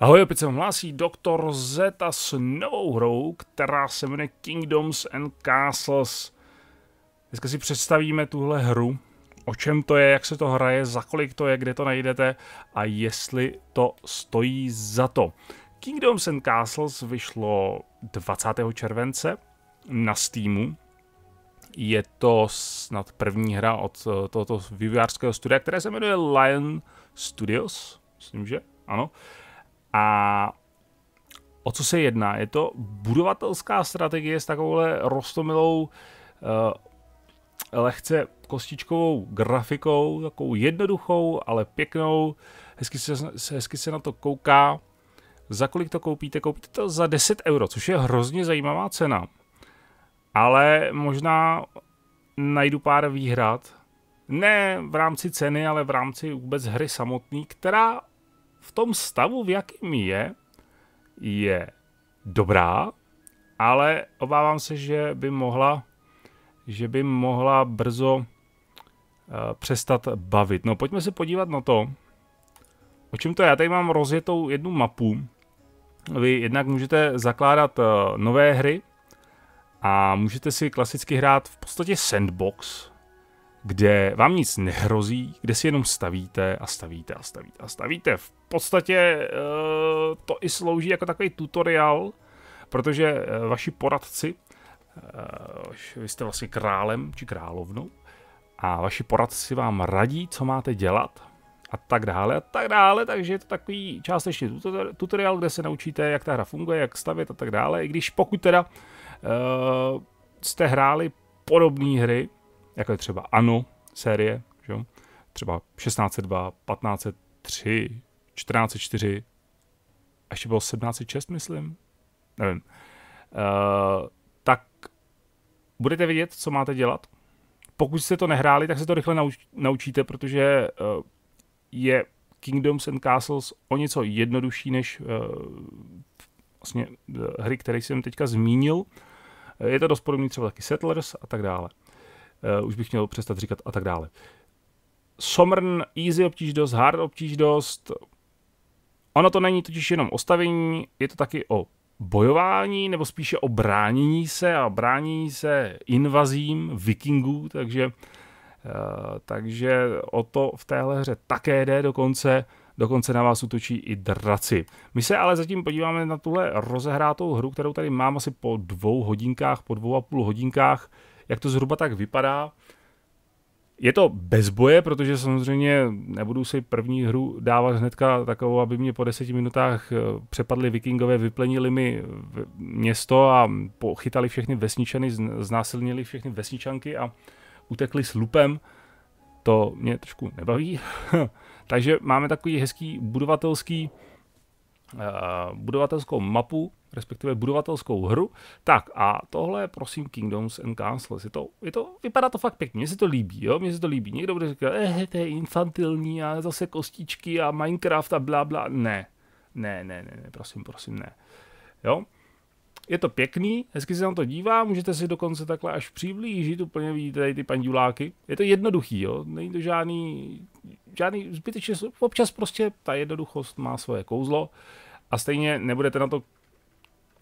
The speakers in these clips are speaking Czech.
Ahoj, opět se hlásí Dr. Zeta s novou hrou, která se jmenuje Kingdoms and Castles. Dneska si představíme tuhle hru, o čem to je, jak se to hraje, za kolik to je, kde to najdete a jestli to stojí za to. Kingdoms and Castles vyšlo 20. července na Steamu. Je to snad první hra od eh, tohoto vývojářského studia, které se jmenuje Lion Studios, myslím, že ano. Uh, a o co se jedná? Je to budovatelská strategie s takovouhle rostomilou, eh, lehce kostičkovou grafikou, takovou jednoduchou, ale pěknou. Hezky se, hezky se na to kouká. Za kolik to koupíte? Koupíte to za 10 euro, což je hrozně zajímavá cena. Ale možná najdu pár výhrad. Ne v rámci ceny, ale v rámci vůbec hry samotný, která v tom stavu, v jakém je, je dobrá, ale obávám se, že by mohla, že by mohla brzo uh, přestat bavit. No pojďme se podívat na to, o čem to je. Já tady mám rozjetou jednu mapu. Vy jednak můžete zakládat uh, nové hry a můžete si klasicky hrát v podstatě sandbox, kde vám nic nehrozí, kde si jenom stavíte a stavíte a stavíte a stavíte. V podstatě eh, to i slouží jako takový tutoriál, protože eh, vaši poradci, eh, vy jste vlastně králem či královnou, a vaši poradci vám radí, co máte dělat a tak dále a tak dále, takže je to takový částečně tutoriál, kde se naučíte, jak ta hra funguje, jak stavět a tak dále, i když pokud teda uh, jste hráli podobné hry, jako je třeba ANO série, že? třeba 1602, 1503, 1404, a ještě bylo 1706, myslím, nevím, uh, tak budete vědět, co máte dělat. Pokud jste to nehráli, tak se to rychle nauč- naučíte, protože uh, je Kingdoms and Castles o něco jednodušší než uh, vlastně hry, které jsem teďka zmínil. Je to dost podobný třeba taky Settlers a tak dále. Uh, uh, už bych měl přestat říkat a tak dále. Somrn, easy obtíž dost, hard obtíž dost. Ono to není totiž jenom o stavění, je to taky o bojování, nebo spíše o bránění se a bránění se invazím vikingů, takže, uh, takže o to v téhle hře také jde dokonce. Dokonce na vás utočí i draci. My se ale zatím podíváme na tuhle rozehrátou hru, kterou tady mám asi po dvou hodinkách, po dvou a půl hodinkách jak to zhruba tak vypadá. Je to bez boje, protože samozřejmě nebudu si první hru dávat hnedka takovou, aby mě po deseti minutách eh, přepadli vikingové, vyplenili mi eh, město a pochytali všechny vesničany, znásilnili všechny vesničanky a utekli s lupem. To mě trošku nebaví. Takže máme takový hezký budovatelský, uh, budovatelskou mapu, respektive budovatelskou hru. Tak a tohle je prosím Kingdoms and Castles. Je to, je to, vypadá to fakt pěkně, mně se to líbí, jo, mně se to líbí. Někdo bude říkat, eh, to je infantilní a zase kostičky a Minecraft a bla, bla. Ne, ne, ne, ne, ne prosím, prosím, ne. Jo, je to pěkný, hezky se na to dívá, můžete si dokonce takhle až přiblížit, úplně vidíte tady ty panduláky. Je to jednoduchý, jo, není to žádný, žádný zbytečně, občas prostě ta jednoduchost má svoje kouzlo a stejně nebudete na to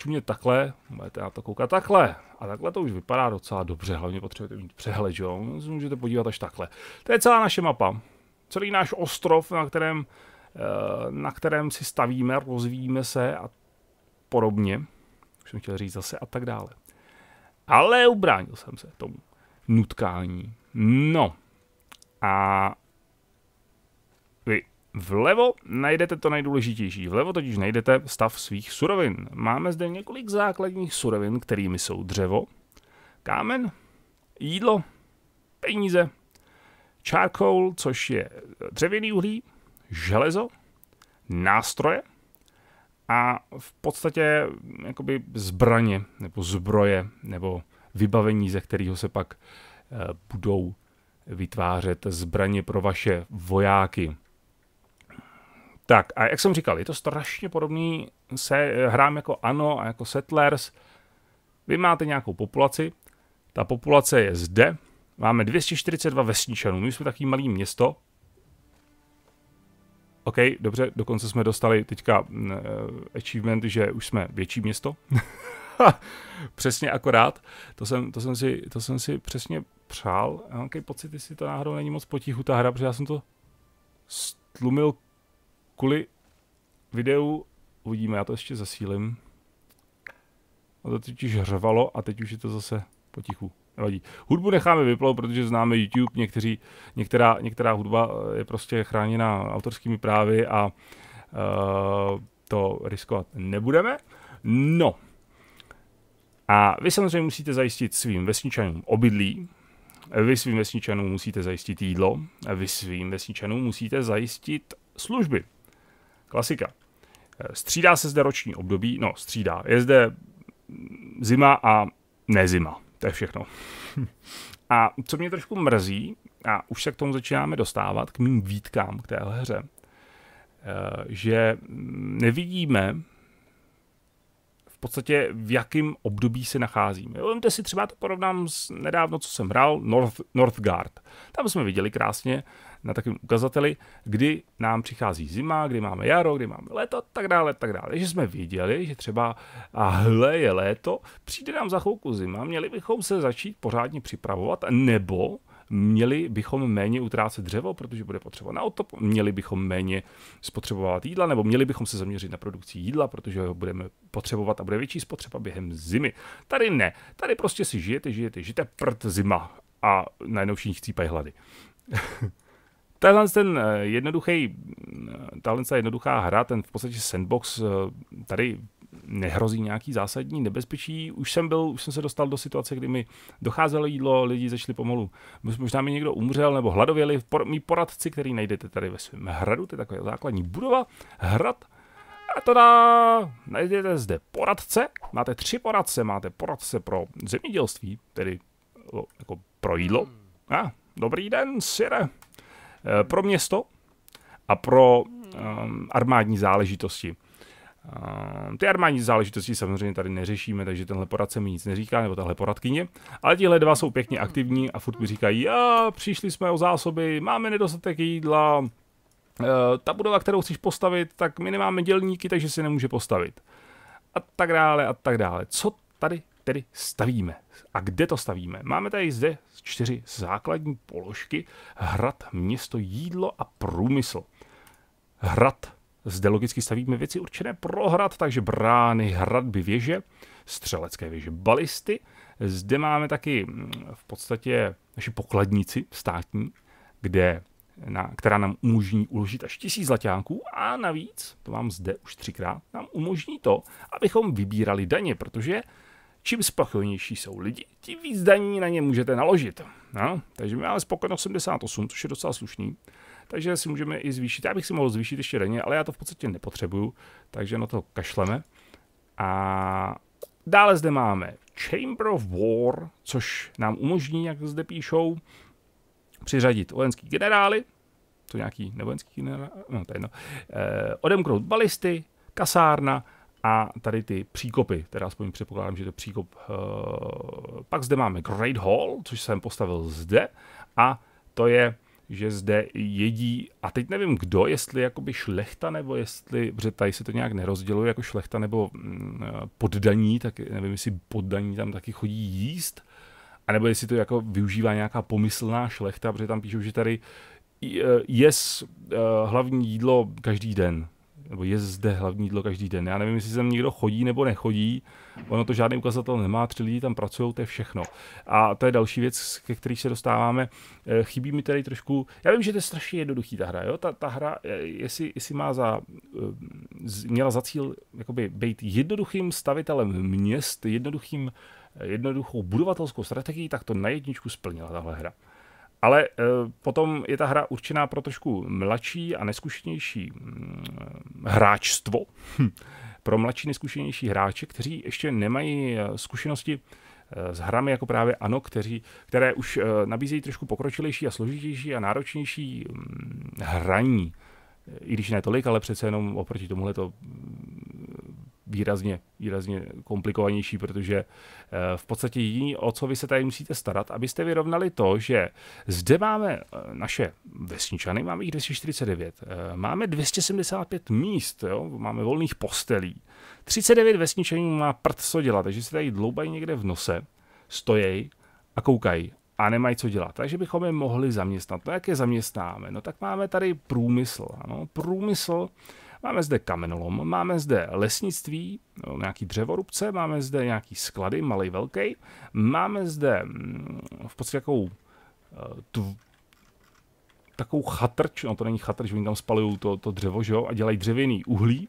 čumět takhle, budete na to koukat takhle. A takhle to už vypadá docela dobře, hlavně potřebujete mít přehled, že jo? Můžete podívat až takhle. To je celá naše mapa. Celý náš ostrov, na kterém, eh, na kterém si stavíme, rozvíjíme se a podobně. Už jsem chtěl říct zase a tak dále. Ale ubránil jsem se tomu nutkání. No. A vy Vlevo najdete to nejdůležitější. Vlevo totiž najdete stav svých surovin. Máme zde několik základních surovin, kterými jsou dřevo, kámen, jídlo, peníze, charcoal, což je e, dřevěný uhlí, železo, nástroje a v podstatě mm, jakoby zbraně nebo zbroje nebo vybavení, ze kterého se pak e, budou vytvářet zbraně pro vaše vojáky. Tak a jak jsem říkal, je to strašně podobný se hrám jako Ano a jako Settlers. Vy máte nějakou populaci, ta populace je zde, máme 242 vesničanů, my jsme takový malý město. OK, dobře, dokonce jsme dostali teďka uh, achievement, že už jsme větší město. přesně akorát, to jsem, to, jsem si, to jsem si přesně přál. Já mám pocit, jestli to náhodou není moc potichu ta hra, protože já jsem to stlumil kvůli videu, uvidíme, já to ještě zasílím. A to totiž hřvalo a teď už je to zase potichu. Nevadí. Hudbu necháme vyplout, protože známe YouTube, někteří, některá, některá hudba eh, je prostě chráněna autorskými právy a uh, to riskovat nebudeme. No. A vy samozřejmě musíte zajistit svým vesničanům obydlí, vy svým vesničanům musíte zajistit jídlo, vy svým vesničanům musíte zajistit služby. Klasika. Eh, střídá se zde roční období, no střídá, je zde zima a nezima, to je všechno. a co mě trošku mrzí, a už se k tomu začínáme dostávat, k mým výtkám k téhle hře, eh, že nevidíme podstatě v jakém období se nacházíme. Vemte si třeba to porovnám s nedávno, co jsem hrál, North, Northgard. Tam jsme viděli krásně na takovém ukazateli, kdy nám přichází zima, kdy máme jaro, kdy máme léto, tak dále, tak dále. Že jsme viděli, že třeba a hle je léto, přijde nám za chvilku zima, měli bychom se začít pořádně připravovat, nebo Měli bychom méně utrácet dřevo, protože bude potřeba na otop, měli bychom méně spotřebovat jídla, nebo měli bychom se zaměřit na produkci jídla, protože ho budeme potřebovat a bude větší spotřeba během zimy. Tady ne, tady prostě si žijete, žijete, žijete prd zima a najednou všichni chcípají hlady. Eh, mm, eh, tahle ten jednoduchý, tahle jednoduchá hra, ten v podstatě sandbox eh, tady nehrozí nějaký zásadní nebezpečí. Už jsem byl, už jsem se dostal do situace, kdy mi docházelo jídlo, lidi začali pomalu. Možná mi někdo umřel nebo hladověli. Por, mý poradci, který najdete tady ve svém hradu, to je taková základní budova, hrad, a tada, najdete zde poradce, máte tři poradce, máte poradce pro zemědělství, tedy jako pro jídlo. A, dobrý den, Sire. E, pro město a pro um, armádní záležitosti. Ehm, ty armádní záležitosti samozřejmě tady neřešíme, takže tenhle poradce mi nic neříká, nebo tahle poradkyně. Ale tihle dva jsou pěkně aktivní a furt mi říkají, a přišli jsme o zásoby, máme nedostatek jídla, ehm, ta budova, kterou chceš postavit, tak my nemáme dělníky, takže si nemůže postavit. A tak dále, a tak dále. Co tady tedy stavíme? A kde to stavíme? Máme tady zde čtyři základní položky. Hrad, město, jídlo a průmysl. Hrad zde logicky stavíme věci určené pro hrad, takže brány, hradby, věže, střelecké věže, balisty. Zde máme taky mm, v podstatě naši pokladnici státní, kde, na, která nám umožní uložit až tisíc zlatáků a navíc, to mám zde už třikrát, nám umožní to, abychom vybírali daně, protože čím spokojenější jsou lidi, tím víc daní na ně můžete naložit. No, takže my máme spokojenost 88, což je docela slušný takže si můžeme i zvýšit. Já bych si mohl zvýšit ještě denně, ale já to v podstatě nepotřebuju, takže na to kašleme. A dále zde máme Chamber of War, což nám umožní, jak zde píšou, přiřadit vojenský generály, to nějaký nevojenský generál, no to je jedno, eh, odemknout balisty, kasárna a tady ty příkopy, teda aspoň předpokládám, že to je příkop. Eh, pak zde máme Great Hall, což jsem postavil zde a to je že zde jedí, a teď nevím kdo, jestli jakoby šlechta, nebo jestli, protože tady se to nějak nerozděluje jako šlechta nebo mm, poddaní, tak nevím, jestli poddaní tam taky chodí jíst, anebo jestli to jako využívá nějaká pomyslná šlechta, protože tam píšou, že tady e, jes e, hlavní jídlo každý den, nebo je zde hlavní jídlo každý den. Já nevím, jestli tam někdo chodí nebo nechodí, Ono to žádný ukazatel nemá, tři lidi tam pracují, to je všechno. A to je další věc, ke které se dostáváme. Eh, chybí mi tady trošku, já vím, že to je strašně jednoduchý ta hra, jo? Ta, ta hra, eh, jestli, jestli má za, eh, měla za cíl jakoby být jednoduchým stavitelem měst, jednoduchým, jednoduchou budovatelskou strategií, tak to na jedničku splnila tahle hra. Ale potom je ta hra určená pro trošku mladší a neskušenější mm, hráčstvo. Hm pro mladší neskušenější hráče, kteří ještě nemají eh, zkušenosti eh, s hrami jako právě Ano, kteří, které už eh, nabízejí trošku pokročilejší a složitější a náročnější mm, hraní. I když ne tolik, ale přece jenom oproti tomuhle to výrazně, výrazně komplikovanější, protože eh, v podstatě jediný, o co vy se tady musíte starat, abyste vyrovnali to, že zde máme eh, naše vesničany, máme jich 249, eh, máme 275 míst, jo? máme volných postelí, 39 vesničanů má prd co dělat, takže se tady dloubají někde v nose, stojí a koukají a nemají co dělat. Takže bychom je mohli zaměstnat. No jak je zaměstnáme? No tak máme tady průmysl. Ano? Průmysl Máme zde kamenolom, máme zde lesnictví, no, nějaký dřevorubce, máme zde nějaký sklady, malý, velký, máme zde mm, v podstatě jakou eh, tu, takovou chatrč, no to není chatrč, oni tam spalují to, to dřevo, že jo, a dělají dřevěný uhlí,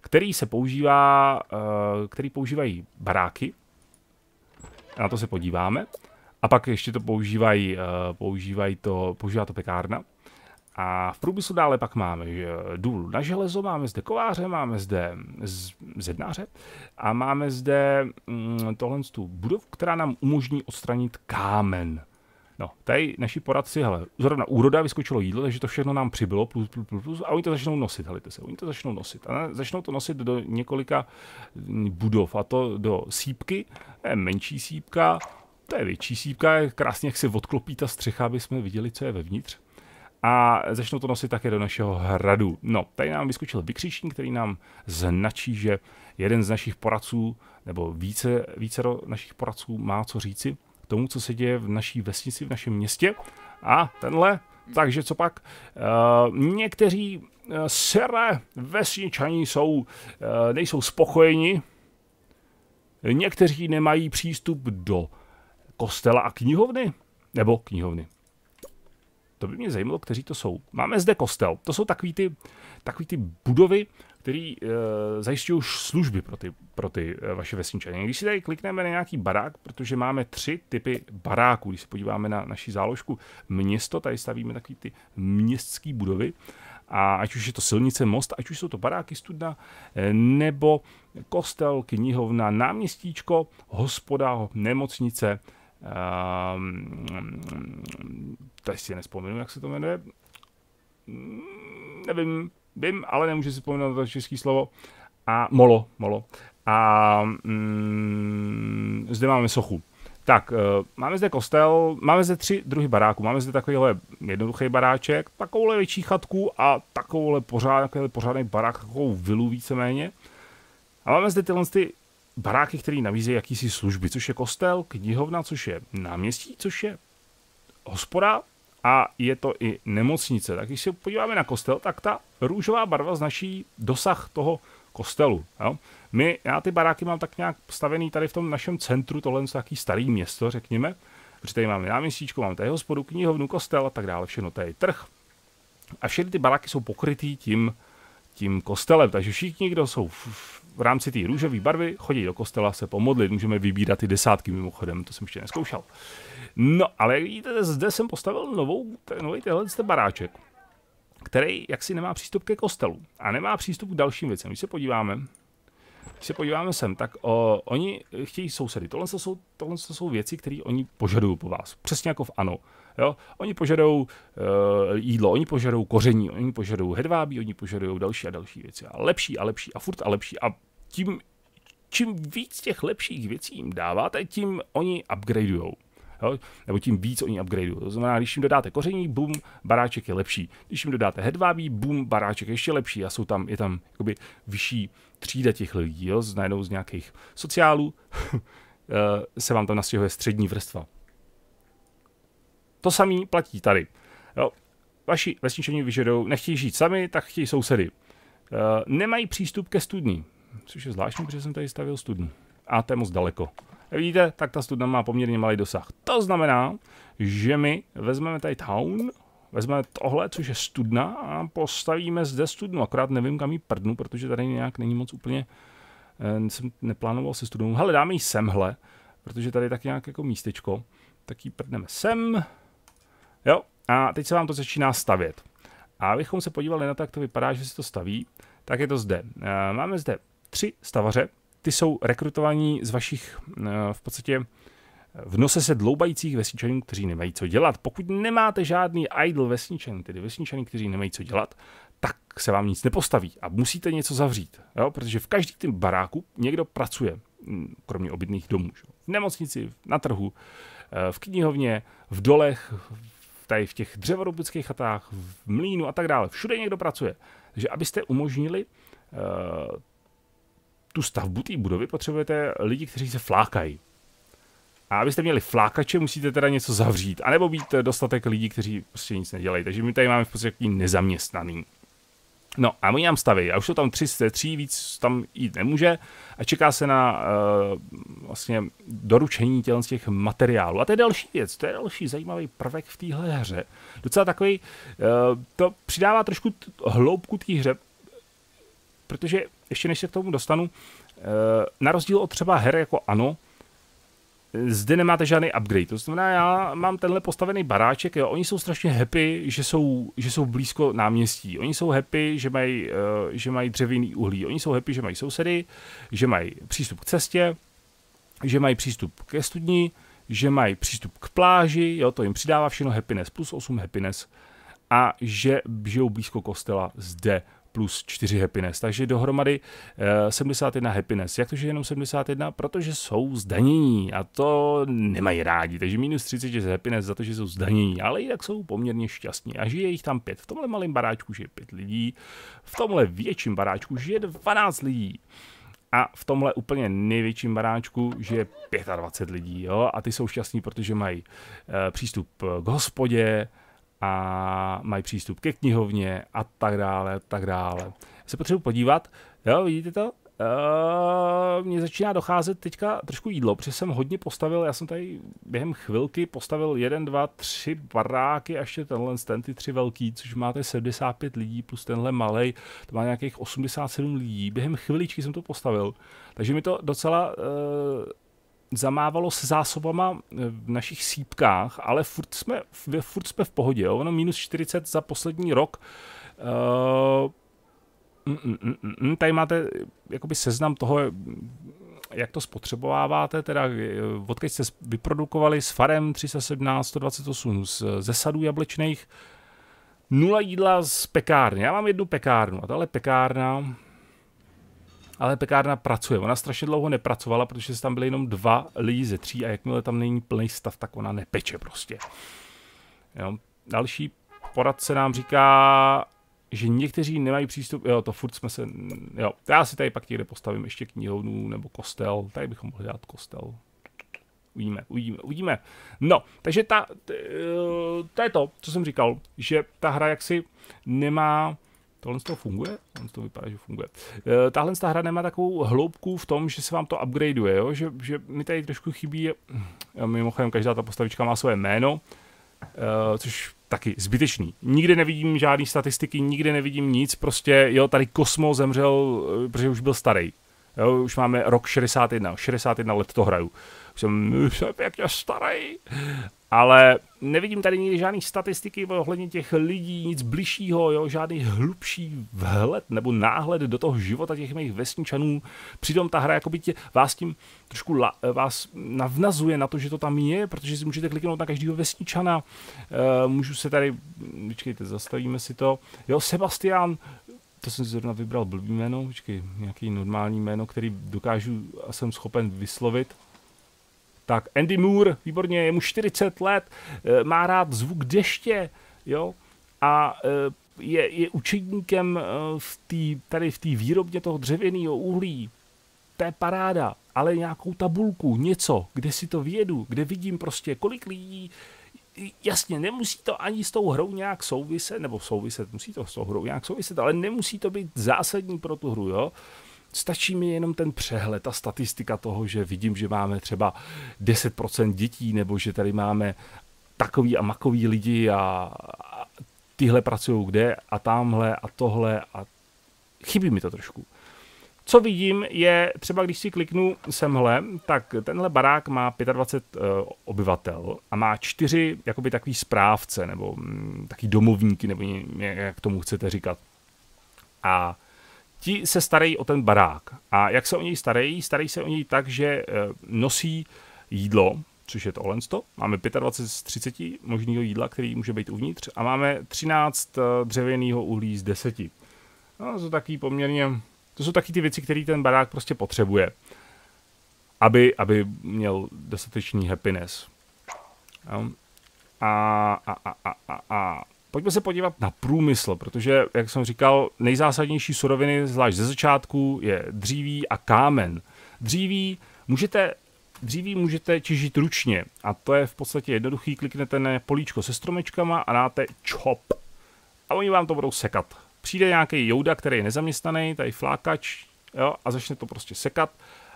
který se používá, eh, který používají baráky, na to se podíváme, a pak ještě to používají, eh, používají to, používá to pekárna, a v průmyslu dále pak máme důl na železo, máme zde kováře, máme zde zednáře a máme zde mm, tohle tu budovu, která nám umožní odstranit kámen. No, tady naši poradci, hele, zrovna úroda vyskočilo jídlo, takže to všechno nám přibylo, plus, plus, plus, plus a oni to začnou nosit, helejte se, oni to začnou nosit. A začnou to nosit do několika mm, budov, a to do sípky, to je menší sípka, to je větší sípka, krásně jak se odklopí ta střecha, aby jsme viděli, co je vevnitř a začnou to nosit také do našeho hradu. No, tady nám vyskočil vykřičník, který nám značí, že jeden z našich poradců, nebo více, více našich poradců má co říci k tomu, co se děje v naší vesnici, v našem městě. A tenhle, takže co pak? Uh, někteří uh, eh, sere vesničani jsou, uh, nejsou spokojeni, někteří nemají přístup do kostela a knihovny, nebo knihovny to by mě zajímalo, kteří to jsou. Máme zde kostel. To jsou takový ty, takový ty budovy, které e, eh, zajišťují služby pro ty, pro ty e, vaše vesničany. Když si tady klikneme na nějaký barák, protože máme tři typy baráků, když se podíváme na naši záložku město, tady stavíme takový ty městské budovy, a ať už je to silnice, most, ať už jsou to baráky, studna, eh, nebo kostel, knihovna, náměstíčko, hospoda, nemocnice, Um, teď si nespomenu, jak se to jmenuje. Mm, nevím, vím, ale nemůžu si vzpomenout to české slovo. A molo, molo. A mm, zde máme sochu. Tak, eh, máme zde kostel, máme zde tři druhy baráků. Máme zde takovýhle jednoduchý baráček, takovouhle větší chatku a takovouhle pořád, pořádný barák, takovou vilu víceméně. A máme zde tyhle ty baráky, které nabízejí jakýsi služby, což je kostel, knihovna, což je náměstí, což je hospoda a je to i nemocnice. Tak když se podíváme na kostel, tak ta růžová barva značí dosah toho kostelu. Jo? My, já ty baráky mám tak nějak stavený tady v tom našem centru, tohle je takový starý město, řekněme, protože tady máme náměstíčko, máme tady hospodu, knihovnu, kostel a tak dále, všechno tady je trh. A všechny ty baráky jsou pokrytý tím, tím kostelem, takže všichni, kdo jsou v, v, v rámci té růžové barvy chodí do kostela se pomodlit. Můžeme vybírat ty desátky mimochodem, to jsem ještě neskoušel. No, ale jak vidíte, zde jsem postavil novou, nový tenhle baráček, který jaksi nemá přístup ke kostelu a nemá přístup k dalším věcem. Když se podíváme, když se podíváme sem, tak o, oni chtějí sousedy. Tohle jsou, tohle jsou věci, které oni požadují po vás. Přesně jako v ANO. Jo? Oni požadují uh, eh, jídlo, oni požadují koření, oni požadují hedvábí, oni požadují další a další věci. A lepší a lepší a furt a lepší. A tím, čím víc těch lepších věcí jim dáváte, tím oni upgradeujou. Jo? Nebo tím víc oni upgradeují. To znamená, když jim dodáte koření, boom, baráček je lepší. Když jim dodáte hedvábí, boom, baráček je ještě lepší a jsou tam, je tam jakoby vyšší třída těch lidí. Jo? Z, najednou z nějakých sociálů eh, se vám tam nastěhuje střední vrstva. To samý platí tady. Jo? Vaši vesničení vyžadou, nechtějí žít sami, tak chtějí sousedy. Uh, nemají přístup ke studní což je zvláštní, protože jsem tady stavil studnu. A to je moc daleko. Vidíte, tak ta studna má poměrně malý dosah. To znamená, že my vezmeme tady town, vezmeme tohle, což je studna a postavíme zde studnu. Akorát nevím, kam ji prdnu, protože tady nějak není moc úplně... Eh, jsem neplánoval se studnou. Hele, dáme ji semhle, protože tady je tak nějak jako místečko. Tak ji prdneme sem. Jo, a teď se vám to začíná stavět. A abychom se podívali na to, jak to vypadá, že se to staví, tak je to zde. Eh, máme zde tři stavaře, ty jsou rekrutovaní z vašich eh, v podstatě eh, v nose se dloubajících vesničanů, kteří nemají co dělat. Pokud nemáte žádný idle vesničan, tedy vesničany, kteří nemají co dělat, tak se vám nic nepostaví a musíte něco zavřít, jo? protože v každém tým baráku někdo pracuje, mm, kromě obytných domů. Že? V nemocnici, na trhu, eh, v knihovně, v dolech, tady v těch dřevorubických chatách, v mlínu a tak dále. Všude někdo pracuje. Takže abyste umožnili tu stavbu té budovy potřebujete lidi, kteří se flákají. A abyste měli flákače, musíte teda něco zavřít, a nebo být dostatek lidí, kteří prostě nic nedělají. Takže my tady máme v podstatě nezaměstnaný. No a my nám staví, a už jsou tam tři z tří, víc tam jít nemůže a čeká se na uh, vlastně doručení těch, těch materiálů. A to je další věc, to je další zajímavý prvek v téhle hře. Docela takový, uh, to přidává trošku t- hloubku té hře, protože ještě než se k tomu dostanu, eh, na rozdíl od třeba her jako Ano, eh, zde nemáte žádný upgrade. To znamená, já mám tenhle postavený baráček, jo. oni jsou strašně happy, že jsou, že jsou blízko náměstí. Oni jsou happy, že mají, eh, že mají dřevěný uhlí. Oni jsou happy, že mají sousedy, že mají přístup k cestě, že mají přístup ke studni, že mají přístup k pláži, jo, to jim přidává všechno happiness, plus 8 happiness a že žijou blízko kostela zde plus 4 happiness. Takže dohromady 71 eh, happiness. Jak to, že jenom 71? Protože jsou zdanění a to nemají rádi. Takže minus 36 happiness za to, že jsou zdanění, ale jinak jsou poměrně šťastní. A žije jich tam pět. V tomhle malém baráčku žije pět lidí, v tomhle větším baráčku žije 12 lidí. A v tomhle úplně největším baráčku žije 25 lidí, jo? a ty jsou šťastní, protože mají e, přístup k hospodě, a mají přístup ke knihovně a tak dále, a tak dále. Se potřebuji podívat, jo, vidíte to? Uh, mně začíná docházet teďka trošku jídlo, protože jsem hodně postavil, já jsem tady během chvilky postavil jeden, dva, tři baráky a ještě tenhle ten, ty tři velký, což máte 75 lidí plus tenhle malý, to má nějakých 87 lidí. Během chviličky jsem to postavil, takže mi to docela uh, zamávalo se zásobama eh, v našich sípkách, ale furt jsme, furt jsme v pohodě. Jo? Ono minus 40 za poslední rok. Uh, mm, mm, tady máte eh, jakoby seznam toho, jak to spotřebováváte, teda odkud jste vyprodukovali s farem 317, 128, ze sadů jablečných, nula jídla z pekárny. Já mám jednu pekárnu a tahle pekárna ale pekárna pracuje. Ona strašně dlouho nepracovala, protože tam byly jenom dva lidi ze tří a jakmile tam není plný stav, tak ona nepeče prostě. Jo. Další poradce nám říká, že někteří nemají přístup, jo, to furt jsme se, jo, já si tady pak někde postavím ještě knihovnu nebo kostel, tady bychom mohli dát kostel. Uvidíme, uvidíme, uvidíme. No, takže ta, eh, to je to, co jsem říkal, že ta hra jaksi nemá Tohle z toho funguje? Tohle z toho vypadá, že funguje. E, tahle ta hra nemá takovou hloubku v tom, že se vám to upgradeuje, jo? Že, že mi tady trošku chybí, eh, mimochodem každá ta postavička má svoje jméno, e, což taky zbytečný. Nikde nevidím žádné statistiky, nikde nevidím nic, prostě jo, tady Kosmo zemřel, protože už byl starý. Jo, už máme rok 61, 61 let to hraju jsem, jsem pěkně starý. Ale nevidím tady nikdy žádné statistiky ohledně těch lidí, nic bližšího, jo, žádný hlubší vhled nebo náhled do toho života těch mých vesničanů. Přitom ta hra jakoby tě, vás tím trošku la, vás navnazuje na to, že to tam je, protože si můžete kliknout na každého vesničana. E, můžu se tady, vyčkejte, zastavíme si to. Jo, Sebastian, to jsem zrovna vybral blbý jméno, vyčkej, nějaký normální jméno, který dokážu a jsem schopen vyslovit tak Andy Moore, výborně, je mu 40 let, eh, má rád zvuk deště, jo, a eh, je, je učedníkem eh, v tý, tady v té výrobně toho dřevěného uhlí. To je paráda, ale nějakou tabulku, něco, kde si to vědu, kde vidím prostě, kolik lidí jasně, nemusí to ani s tou hrou nějak souviset, nebo souviset, musí to s tou hrou nějak souviset, ale nemusí to být zásadní pro tu hru, jo. Stačí mi jenom ten přehled, ta statistika toho, že vidím, že máme třeba 10% dětí, nebo že tady máme takový a makový lidi a, a tyhle pracují kde a tamhle a tohle a chybí mi to trošku. Co vidím je, třeba když si kliknu semhle, tak tenhle barák má 25 uh, eh, obyvatel a má čtyři jakoby takový správce nebo mm, takový domovníky, nebo jak tomu chcete říkat. A Ti se starají o ten barák. A jak se o něj starají? Starají se o něj tak, že eh, nosí jídlo, což je to olensto. Máme 25 z 30 možného jídla, který může být uvnitř a máme 13 eh, dřevěného uhlí z 10. No, to jsou taky poměrně, to jsou taky ty věci, které ten barák prostě potřebuje, aby, aby měl dostatečný happiness. No. A, a, a, a, a, a. Pojďme se podívat na průmysl, protože, jak jsem říkal, nejzásadnější suroviny, zvlášť ze začátku, je dříví a kámen. Dříví můžete Dříví můžete těžit ručně a to je v podstatě jednoduchý, kliknete na políčko se stromečkama a dáte chop a oni vám to budou sekat. Přijde nějaký jouda, který je nezaměstnaný, tady flákač jo, a začne to prostě sekat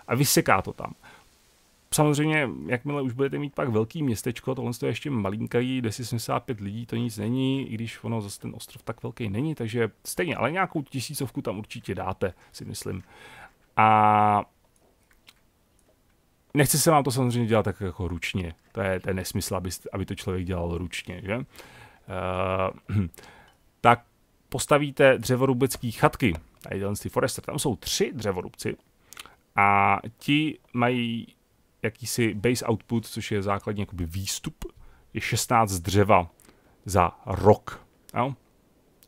a vyseká to tam. Samozřejmě, jakmile už budete mít pak velký městečko, tohle je ještě malinkají, 275 lidí, to nic není, i když ono zase ten ostrov tak velký není, takže stejně, ale nějakou tisícovku tam určitě dáte, si myslím. A nechci se vám to samozřejmě dělat tak jako ručně, to je, to je nesmysl, aby, aby to člověk dělal ručně, že? Uh, tak postavíte dřevorubecký chatky, tady ten Forester, tam jsou tři dřevorubci a ti mají jakýsi base output, což je základní jakoby výstup, je 16 dřeva za rok. Jo?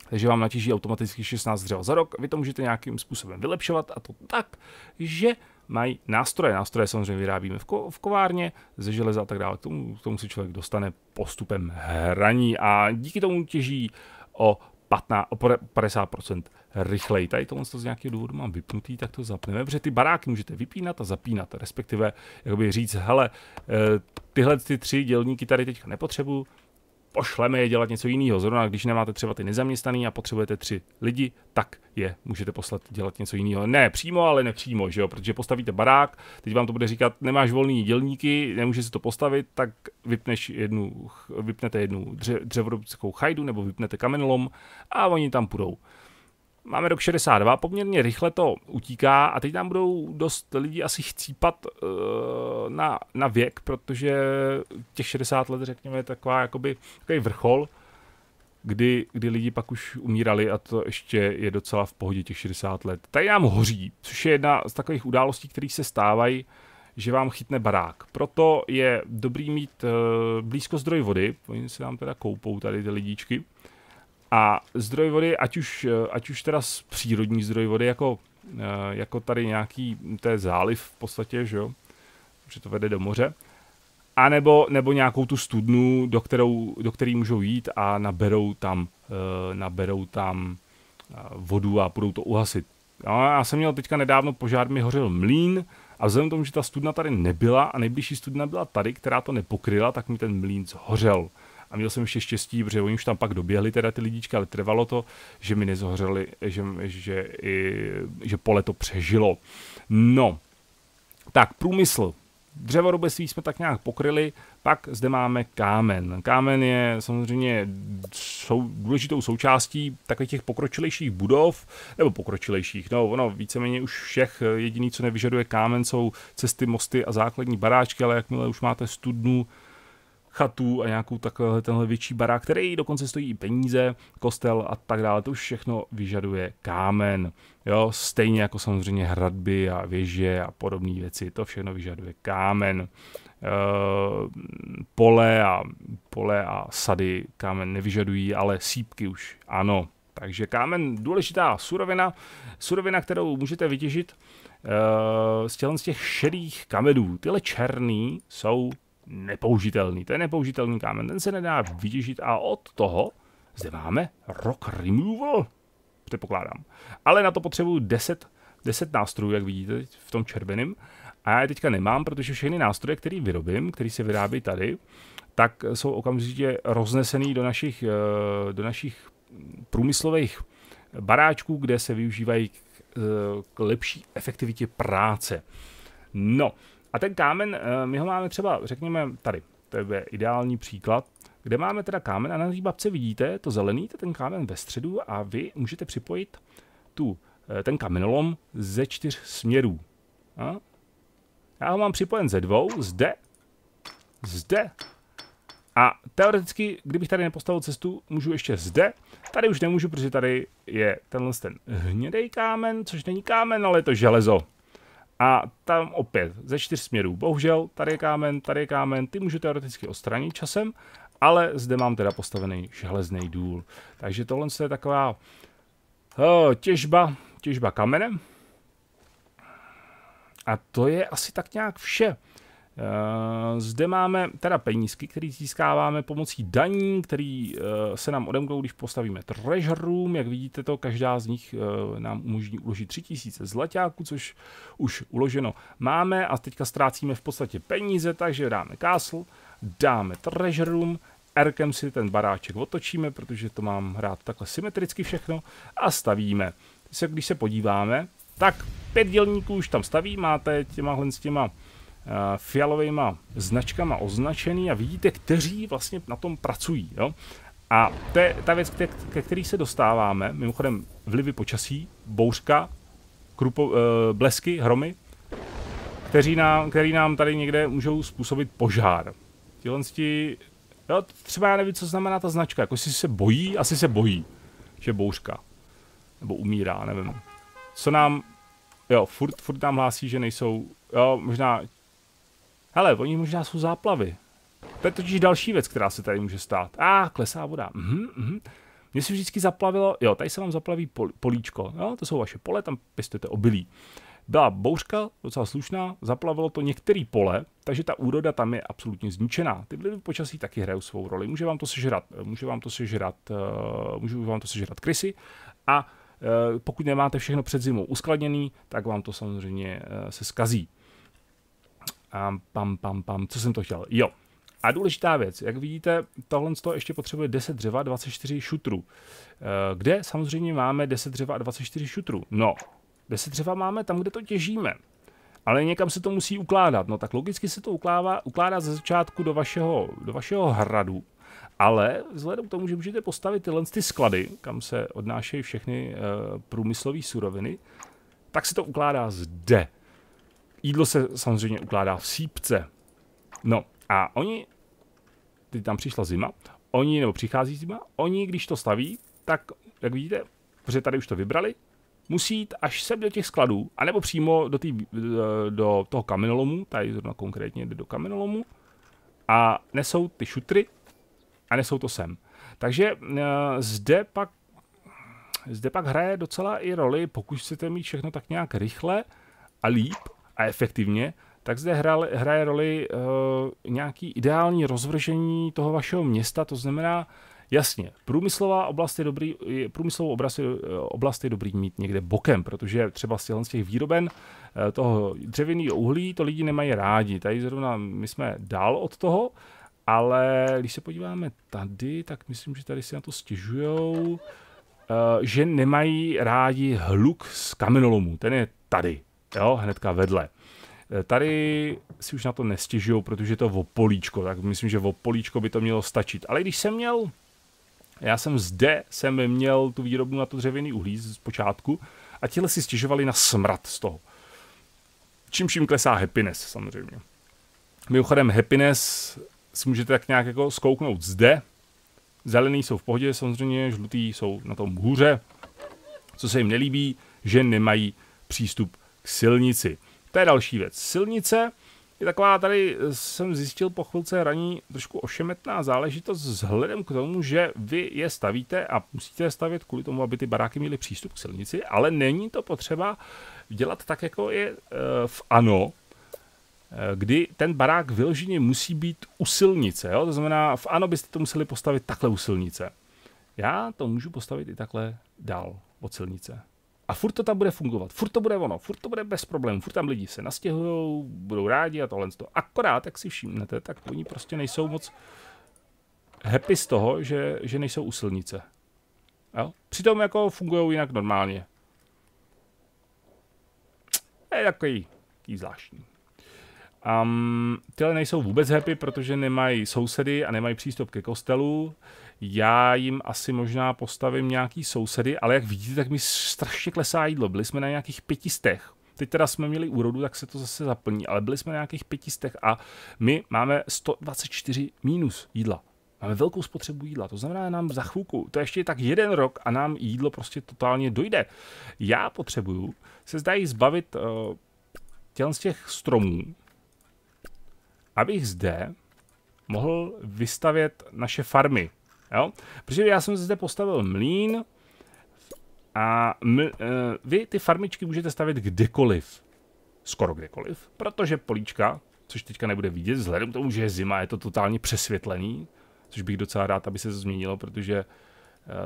Takže vám natěží automaticky 16 dřeva za rok. Vy to můžete nějakým způsobem vylepšovat a to tak, že mají nástroje. Nástroje samozřejmě vyrábíme v, ko- v kovárně, ze železa a tak dále. K tomu, k tomu si člověk dostane postupem hraní a díky tomu těží o 15, o 50% rychleji. Tady tohle z nějakého důvodu mám vypnutý, tak to zapneme, protože ty baráky můžete vypínat a zapínat, respektive jakoby říct, hele, eh, tyhle ty tři dělníky tady teďka nepotřebuju, pošleme je dělat něco jiného. Zrovna když nemáte třeba ty nezaměstnaný a potřebujete tři lidi, tak je můžete poslat dělat něco jiného. Ne přímo, ale nepřímo, že jo? protože postavíte barák, teď vám to bude říkat, nemáš volný dělníky, nemůže si to postavit, tak vypneš jednu, vypnete jednu dře, dřevodobickou chajdu nebo vypnete kamenlom a oni tam půjdou. Máme rok 62, poměrně rychle to utíká a teď nám budou dost lidí asi chcípat uh, na, na věk, protože těch 60 let, řekněme, je taková, jakoby, takový vrchol, kdy, kdy lidi pak už umírali a to ještě je docela v pohodě těch 60 let. Tady nám hoří, což je jedna z takových událostí, které se stávají, že vám chytne barák. Proto je dobrý mít uh, blízko zdroj vody, oni se nám teda koupou tady ty lidičky, a zdroj vody, ať už, ať už teda přírodní zdroj vody, jako, eh, jako tady nějaký, to je záliv v podstatě, že jo, že to vede do moře, a nebo, nebo nějakou tu studnu, do, kterou, do který můžou jít a naberou tam, eh, naberou tam eh, vodu a budou to uhasit. No, já jsem měl teďka nedávno požár, mi hořel mlín a vzhledem tomu, že ta studna tady nebyla a nejbližší studna byla tady, která to nepokryla, tak mi ten mlín zhořel. A měl jsem ještě štěstí, protože oni už tam pak doběhli teda ty lidičky, ale trvalo to, že mi nezohřeli, že, že, i, že pole to přežilo. No, tak průmysl. Dřevorubectví jsme tak nějak pokryli, pak zde máme kámen. Kámen je samozřejmě sou, důležitou součástí takových těch pokročilejších budov, nebo pokročilejších, no ono víceméně už všech, jediný, co nevyžaduje kámen, jsou cesty, mosty a základní baráčky, ale jakmile už máte studnu, chatu a nějakou takhle tenhle větší barák, který dokonce stojí peníze, kostel a tak dále. To už všechno vyžaduje kámen. Jo, stejně jako samozřejmě hradby a věže a podobné věci, to všechno vyžaduje kámen. Uh, pole a, pole a sady kámen nevyžadují, ale sípky už ano. Takže kámen, důležitá surovina, surovina, kterou můžete vytěžit uh, z těch šedých kamenů. Tyhle černý jsou nepoužitelný. To je nepoužitelný kámen, ten se nedá vytěžit a od toho zde máme rock removal, předpokládám. Ale na to potřebuju 10, 10 nástrojů, jak vidíte v tom červeném. A já je teďka nemám, protože všechny nástroje, které vyrobím, které se vyrábí tady, tak jsou okamžitě roznesený do našich, eh, do našich průmyslových baráčků, kde se využívají k, eh, k lepší efektivitě práce. No, a ten kámen, eh, my ho máme třeba, řekněme, tady. To je ideální příklad, kde máme teda kámen a na té babce vidíte to zelený, to je ten kámen ve středu a vy můžete připojit tu, eh, ten kamenolom ze čtyř směrů. A? Já ho mám připojen ze dvou, zde, zde a teoreticky, kdybych tady nepostavil cestu, můžu ještě zde. Tady už nemůžu, protože tady je tenhle ten hnědej kámen, což není kámen, ale je to železo. A tam opět ze čtyř směrů. Bohužel, tady je kámen, tady je kámen, ty můžu teoreticky odstranit časem, ale zde mám teda postavený železný důl. Takže tohle je taková oh, těžba, těžba kamenem. A to je asi tak nějak vše. Eh, zde máme teda penízky, které získáváme pomocí daní, které eh, se nám odemknou, když postavíme treasure room. Jak vidíte to, každá z nich eh, nám umožní uložit 3000 zlatáků, což už uloženo máme a teďka ztrácíme v podstatě peníze, takže dáme castle, dáme treasure room, Erkem si ten baráček otočíme, protože to mám hrát takhle symetricky všechno a stavíme. Když se podíváme, tak pět dělníků už tam staví, máte těma s těma Eh, fialovými značkama označený a vidíte, kteří vlastně na tom pracují. Jo? A to je ta věc, ke, ke který se dostáváme, mimochodem vlivy počasí, bouřka, krupo, eh, blesky, hromy, kteří nám, který nám tady někde můžou způsobit požár. Tyhle ti, jo, třeba já nevím, co znamená ta značka, jako si se bojí, asi se bojí, že bouřka, nebo umírá, nevím. Co nám, jo, furt, furt nám hlásí, že nejsou, jo, možná Hele, oni možná jsou záplavy. To je totiž další věc, která se tady může stát. A, ah, klesá voda. Mhm, mhm. Mně se vždycky zaplavilo, jo, tady se vám zaplaví pol, políčko, jo, to jsou vaše pole, tam pěstujete obilí. Byla bouřka, docela slušná, zaplavilo to některé pole, takže ta úroda tam je absolutně zničená. Ty vlivy počasí taky hrajou svou roli. Může vám to sežrat, může vám to sežrat, eh, může vám to sežrat krysy a eh, pokud nemáte všechno před zimou uskladněný, tak vám to samozřejmě eh, se skazí. A pam, pam, pam, co jsem to chtěl? Jo. A důležitá věc, jak vidíte, tohle z toho ještě potřebuje 10 dřeva 24 šutrů. Eh, kde samozřejmě máme 10 dřeva a 24 šutrů? No, 10 dřeva máme tam, kde to těžíme. Ale někam se to musí ukládat. No tak logicky se to ukládá, ukládá ze začátku do vašeho, do vašeho hradu. Ale vzhledem k tomu, že můžete postavit tyhle ty sklady, kam se odnášejí všechny e, průmyslové suroviny, tak se to ukládá zde jídlo se samozřejmě ukládá v sípce. No a oni, teď tam přišla zima, oni, nebo přichází zima, oni když to staví, tak jak vidíte, protože tady už to vybrali, musí jít až sem do těch skladů, anebo přímo do, tý, do, toho kamenolomu, tady zrovna konkrétně jde do kamenolomu, a nesou ty šutry a nesou to sem. Takže eh, zde pak zde pak hraje docela i roli, pokud chcete mít všechno tak nějak rychle a líp, a efektivně, tak zde hraje roli eh, nějaký ideální rozvržení toho vašeho města, to znamená, jasně, průmyslová oblast je dobrý, průmyslovou oblast je, eh, oblast je dobrý mít někde bokem, protože třeba z těch výroben eh, toho dřevěného uhlí to lidi nemají rádi. Tady zrovna my jsme dál od toho, ale když se podíváme tady, tak myslím, že tady si na to stěžujou, že nemají rádi hluk z kamenolomů. Ten je tady jo, hnedka vedle. E, tady si už na to nestěžují, protože to opolíčko, tak myslím, že opolíčko by to mělo stačit. Ale když jsem měl, já jsem zde, jsem měl tu výrobnu na to dřevěný uhlí z počátku a tihle si stěžovali na smrad z toho. Čím čím klesá happiness samozřejmě. Mimochodem happiness si můžete tak nějak jako skouknout zde. Zelený jsou v pohodě samozřejmě, žlutý jsou na tom hůře. Co se jim nelíbí, že nemají přístup k silnici. To je další věc. Silnice je taková, tady eh, jsem zjistil po chvilce raní trošku ošemetná záležitost vzhledem k tomu, že vy je stavíte a musíte je stavět kvůli tomu, aby ty baráky měly přístup k silnici, ale není to potřeba dělat tak, jako je eh, v ANO, eh, kdy ten barák vyloženě musí být u silnice. Jo? To znamená, v ANO byste to museli postavit takhle u silnice. Já to můžu postavit i takhle dál od silnice. A furt to tam bude fungovat, furt to bude ono, furt to bude bez problémů, furt tam lidi se nastěhují, budou rádi a tohle. Akorát, jak si všimnete, tak oni prostě nejsou moc happy z toho, že, že nejsou u silnice. Jo? Přitom jako fungují jinak normálně. Je takový, takový zvláštní. Um, tyhle nejsou vůbec happy, protože nemají sousedy a nemají přístup ke kostelu. Já jim asi možná postavím nějaký sousedy, ale jak vidíte, tak mi strašně klesá jídlo. Byli jsme na nějakých pětistech. Teď teda jsme měli úrodu, tak se to zase zaplní, ale byli jsme na nějakých pětistech a my máme 124 minus jídla. Máme velkou spotřebu jídla, to znamená nám za chvilku, to ještě je tak jeden rok a nám jídlo prostě totálně dojde. Já potřebuju se zdají zbavit uh, těl z těch stromů, abych zde mohl vystavět naše farmy. Jo? Protože já jsem zde postavil mlín a ml, eh, vy ty farmičky můžete stavit kdekoliv. Skoro kdekoliv, protože políčka, což teďka nebude vidět, vzhledem k tomu, že je zima, je to totálně přesvětlený, což bych docela rád, aby se to změnilo, protože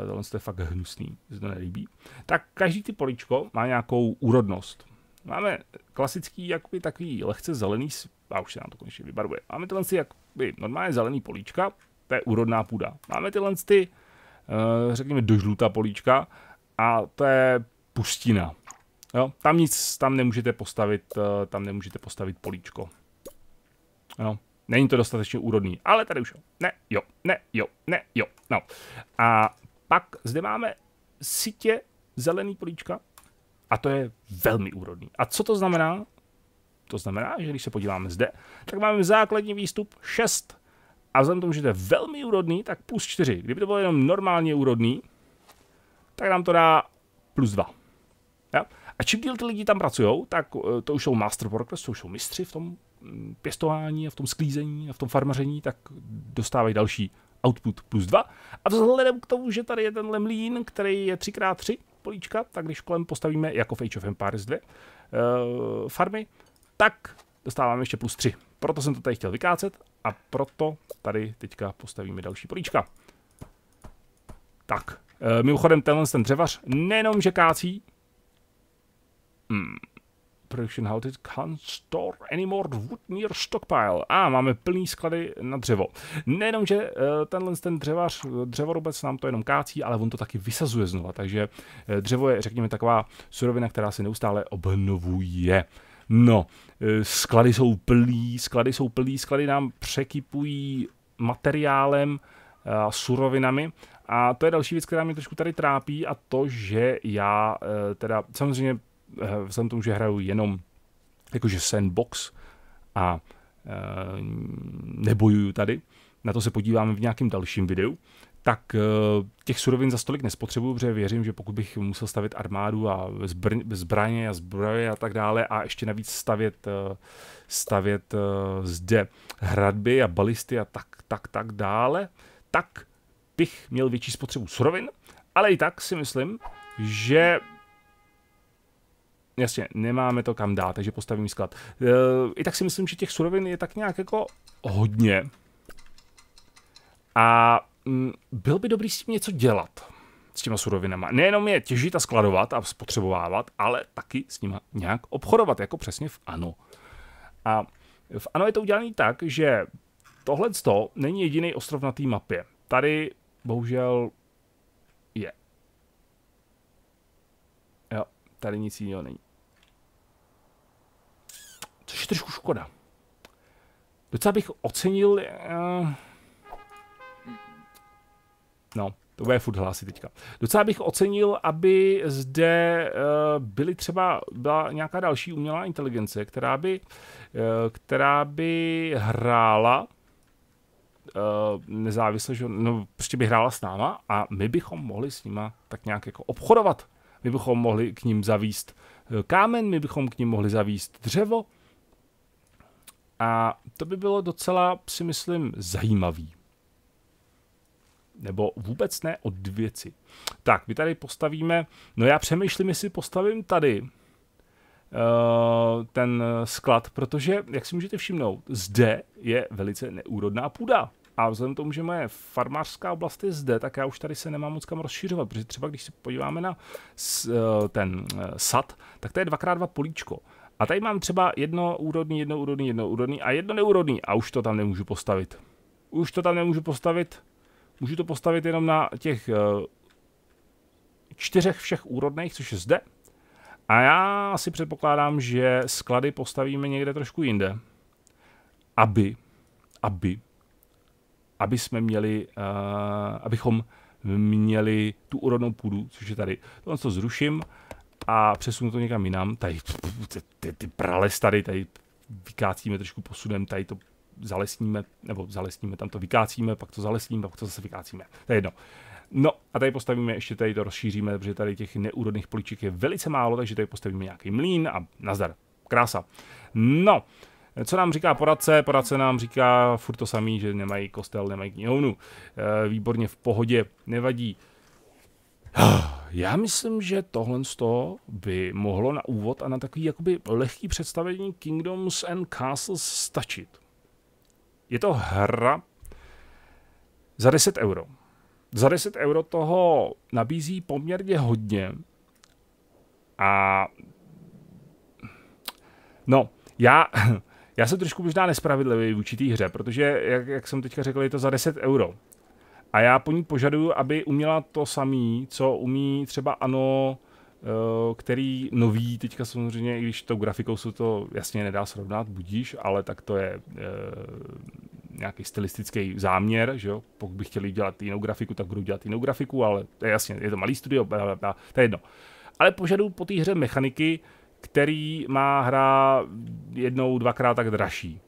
eh, tohle je fakt hnusný, se to nelíbí. Tak každý ty políčko má nějakou úrodnost. Máme klasický, jakoby takový lehce zelený, a už se nám to konečně vybarvuje. Máme tohle si jakoby normálně zelený políčka, to je úrodná půda. Máme tyhle ty, eh, řekněme, dožlutá políčka a to je pustina. Jo, tam nic, tam nemůžete postavit, eh, tam nemůžete postavit políčko. Jo, není to dostatečně úrodný, ale tady už jo. Ne, jo, ne, jo, ne, jo, no. A pak zde máme sitě zelený políčka a to je velmi úrodný. A co to znamená? To znamená, že když se podíváme zde, tak máme základní výstup 6 a vzhledem tomu, že to je velmi úrodný, tak plus 4. Kdyby to bylo jenom normálně úrodný, tak nám to dá plus 2. Ja? A čím díl ty lidi tam pracují, tak eh, to už jsou master workers, to už jsou mistři v tom mm, pěstování a v tom sklízení a v tom farmaření, tak dostávají další output plus 2. A vzhledem k tomu, že tady je ten lemlín, který je 3x3 políčka, tak když kolem postavíme jako v Age of Empires 2 uh, eh, farmy, tak dostávám ještě plus 3. Proto jsem to tady chtěl vykácet a proto tady teďka postavíme další políčka. Tak, e, mimochodem tenhle ten dřevař nejenom že kácí, hmm. Production halted can't store any more wood near stockpile. A ah, máme plný sklady na dřevo. Nejenom, že eh, tenhle ten dřevař, dřevorubec nám to jenom kácí, ale on to taky vysazuje znova. Takže eh, dřevo je, řekněme, taková surovina, která se neustále obnovuje. No, eh, sklady jsou plný, sklady jsou plný, sklady nám překypují materiálem, a surovinami a to je další věc, která mě trošku tady trápí a to, že já eh, teda samozřejmě eh, vzhledem tomu, že hraju jenom jakože sandbox a nebojuju tady, na to se podíváme v nějakém dalším videu, tak eh, těch surovin za stolik nespotřebuju, protože věřím, že pokud bych musel stavět armádu a zbraně a zbroje a tak dále a ještě navíc stavět, eh, stavět eh, zde hradby a balisty a tak, tak, tak dále, tak bych měl větší spotřebu surovin, ale i tak si myslím, že jasně, nemáme to kam dát, takže postavím sklad. I tak si myslím, že těch surovin je tak nějak jako hodně. A Mm, byl by dobrý s tím něco dělat, s těma surovinama. Nejenom je těžit a skladovat a spotřebovávat, ale taky s nima nějak obchodovat, jako přesně v ANO. A v ANO je to udělané tak, že tohle není jediný ostrov na té mapě. Tady bohužel je. Jo, tady nic jiného není. Což je trošku škoda. Docela bych ocenil... Uh, No, to bude furt hlásit teďka. Docela bych ocenil, aby zde eh, byly třeba, byla nějaká další umělá inteligence, která by, eh, která by hrála eh, nezávisle, že, no, prostě by hrála s náma a my bychom mohli s nima tak nějak jako obchodovat. My bychom mohli k ním zavíst kámen, my bychom k ním mohli zavíst dřevo. A to by bylo docela, si myslím, zajímavý nebo vůbec ne od věci. Tak, my tady postavíme, no já přemýšlím, jestli postavím tady uh, ten sklad, protože, jak si můžete všimnout, zde je velice neúrodná půda. A vzhledem k tomu, že moje farmářská oblast je zde, tak já už tady se nemám moc kam rozšiřovat, protože třeba když se podíváme na s, eh, ten eh, sad, tak to je dvakrát dva políčko. A tady mám třeba jedno úrodný, jedno úrodný, jedno úrodný a jedno neúrodný a už to tam nemůžu postavit. Už to tam nemůžu postavit, Můžu to postavit jenom na těch eh, čtyřech všech úrodných, což je zde. A já si předpokládám, že sklady postavíme někde trošku jinde. Aby, aby, aby jsme měli, uh, abychom měli tu úrodnou půdu, což je tady. Tohle to zruším a přesunu to někam jinam. Tady ty, ty prales tady, tady vykácíme trošku posunem, tady to zalesníme, nebo zalesníme, tam to vykácíme, pak to zalesníme, pak to zase vykácíme. To je jedno. No a tady postavíme, ještě tady to rozšíříme, protože tady těch neúrodných políček je velice málo, takže tady postavíme nějaký mlín a nazdar. Krása. No, co nám říká poradce? Poradce nám říká furt to samý, že nemají kostel, nemají knihovnu. Eh, výborně v pohodě, nevadí. Já myslím, že tohle by mohlo na úvod a na takový jakoby lehký představení Kingdoms and Castles stačit. Je to hra za 10 euro. Za 10 euro toho nabízí poměrně hodně. A no, já, já jsem trošku možná nespravedlivý v určitý hře, protože, jak, jak jsem teďka řekl, je to za 10 euro. A já po ní požaduju, aby uměla to samé, co umí třeba ano, Eh, který nový, teďka samozřejmě, i když tou grafikou se to jasně nedá srovnat, budíš, ale tak to je eh, nějaký stylistický záměr, že jo? pokud by chtěli dělat jinou grafiku, tak budou dělat jinou grafiku, ale to je jasně, je to malý studio, blablabla, to je jedno. Ale požadu po té hře mechaniky, který má hra jednou, dvakrát tak dražší.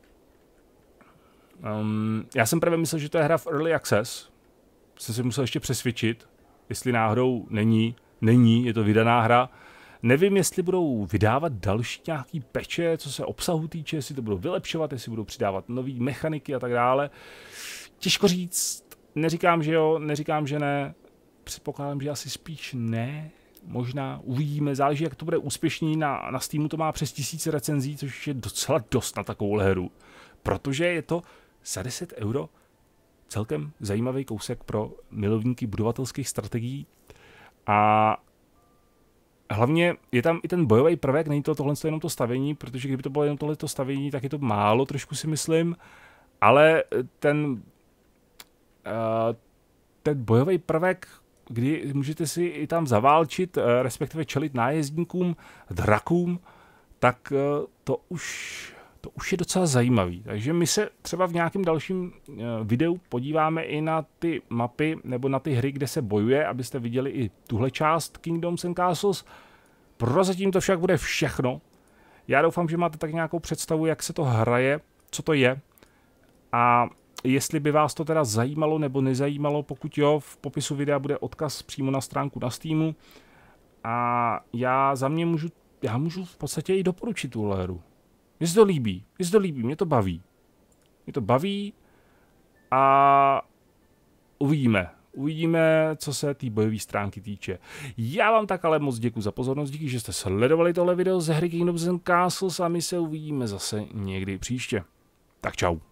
Um, já jsem právě myslel, že to je hra v Early Access. Jsem si musel ještě přesvědčit, jestli náhodou není, není, je to vydaná hra. Nevím, jestli budou vydávat další nějaký peče, co se obsahu týče, jestli to budou vylepšovat, jestli budou přidávat nové mechaniky a tak dále. Těžko říct, neříkám, že jo, neříkám, že ne. Předpokládám, že asi spíš ne. Možná uvidíme, záleží, jak to bude úspěšný. Na, na Steamu to má přes tisíce recenzí, což je docela dost na takovou hru. Protože je to za 10 euro celkem zajímavý kousek pro milovníky budovatelských strategií a hlavně je tam i ten bojový prvek, není to tohle jenom to stavění, protože kdyby to bylo jenom tohle stavění, tak je to málo, trošku si myslím, ale eh, ten, uh, ten bojový prvek, kdy můžete si i tam zaválčit, uh, respektive čelit nájezdníkům, drakům, tak uh, to už to už je docela zajímavý. Takže my se třeba v nějakém dalším eh, videu podíváme i na ty mapy nebo na ty hry, kde se bojuje, abyste viděli i tuhle část Kingdoms and Castles. Prozatím to však bude všechno. Já doufám, že máte tak nějakou představu, jak se to hraje, co to je. A jestli by vás to teda zajímalo nebo nezajímalo, pokud jo, v popisu videa bude odkaz přímo na stránku na Steamu. A já za mě můžu, já můžu v podstatě i doporučit tuhle hru. Mně se to líbí, mně se to líbí, mě to baví. Mě to baví a uvidíme. Uvidíme, co se té bojové stránky týče. Já vám tak ale moc děkuji za pozornost, díky, že jste sledovali tohle video ze hry Kingdoms and Castles a my se uvidíme zase někdy příště. Tak čau.